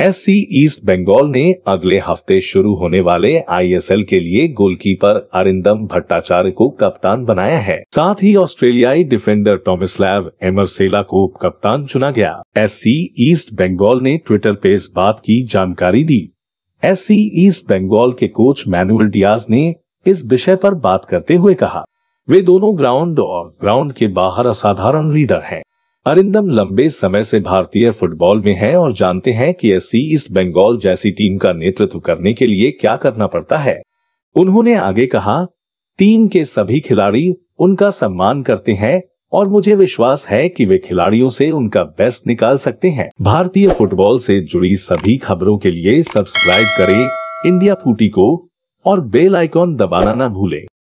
S east Bengal ने अगले हफ्ते शुरू होने वाले आईएसएल के लिए गोलकीपर अरिंदम भट्टाचार्य को कप्तान बनाया है साथ ही ऑस्ट्रेलियाई डिफेंडर टॉमिस्लैव एमरसेला को कप्तान चुना गया एस ईस्ट बंगाल ने ट्विटर पे इस बात की जानकारी दी एस ईस्ट बंगाल के कोच मैनुअल डियाज ने इस विषय पर बात करते हुए कहा वे दोनों ग्राउंड और ग्राउंड के बाहर असाधारण लीडर हैं अरिंदम लंबे समय से भारतीय फुटबॉल में हैं और जानते हैं कि ऐसी ईस्ट बंगाल जैसी टीम का नेतृत्व करने के लिए क्या करना पड़ता है उन्होंने आगे कहा टीम के सभी खिलाड़ी उनका सम्मान करते हैं और मुझे विश्वास है कि वे खिलाड़ियों से उनका बेस्ट निकाल सकते हैं भारतीय फुटबॉल से जुड़ी सभी खबरों के लिए सब्सक्राइब करें इंडिया फूटी को और बेल आइकॉन दबाना ना भूलें